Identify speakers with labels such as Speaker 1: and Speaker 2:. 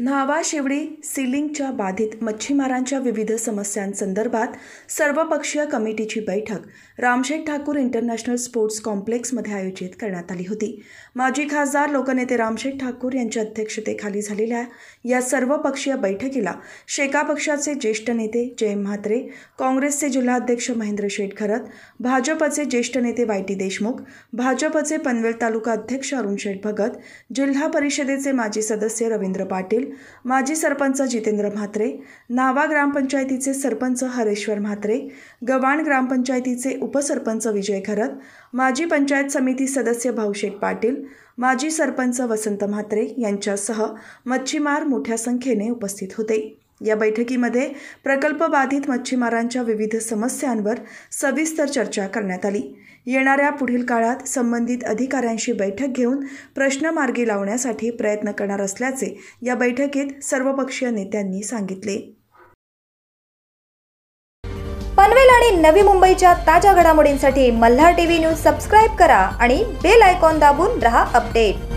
Speaker 1: न्हावाशिवडी सिलिंगच्या बाधित मच्छीमारांच्या विविध समस्यांसंदर्भात सर्वपक्षीय कमिटीची बैठक रामशेठ ठाकूर इंटरनॅशनल स्पोर्ट्स कॉम्प्लेक्समध्ये आयोजित करण्यात आली होती माजी खासदार लोकनेते रामशेठ ठाकूर यांच्या अध्यक्षतेखाली झालेल्या या सर्वपक्षीय बैठकीला शेका पक्षाचे ज्येष्ठ नेते जय म्हात्रे काँग्रेसचे जिल्हाध्यक्ष महेंद्र शेठ खरत भाजपचे ज्येष्ठ नेते वाय टी देशमुख भाजपचे पनवेल तालुका अध्यक्ष अरुण शेठ भगत जिल्हा परिषदेचे माजी सदस्य रवींद्र पाटील माजी सरपंच जितेंद्र म्हात्रे नावा ग्रामपंचायतीचे सरपंच हरेश्वर म्हात्रे गवाण ग्रामपंचायतीचे उपसरपंच विजय खरत माजी पंचायत समिती सदस्य भाऊशेठ पाटील माजी सरपंच वसंत म्हात्रे यांच्यासह मच्छीमार मोठ्या संख्येने उपस्थित होते या बैठकीमध्ये प्रकल्पबाधित मच्छीमारांच्या विविध समस्यांवर सविस्तर चर्चा करण्यात आली येणाऱ्या पुढील काळात संबंधित अधिकाऱ्यांशी बैठक घेऊन प्रश्न मार्गी लावण्यासाठी प्रयत्न करणार असल्याचे या बैठकीत सर्वपक्षीय नेत्यांनी सांगितले
Speaker 2: पनवेल आणि नवी मुंबईच्या ताज्या घडामोडींसाठी मल्हार टीव्ही न्यूज सबस्क्राईब करा आणि बेल आयकॉन दाबून रहा अपडेट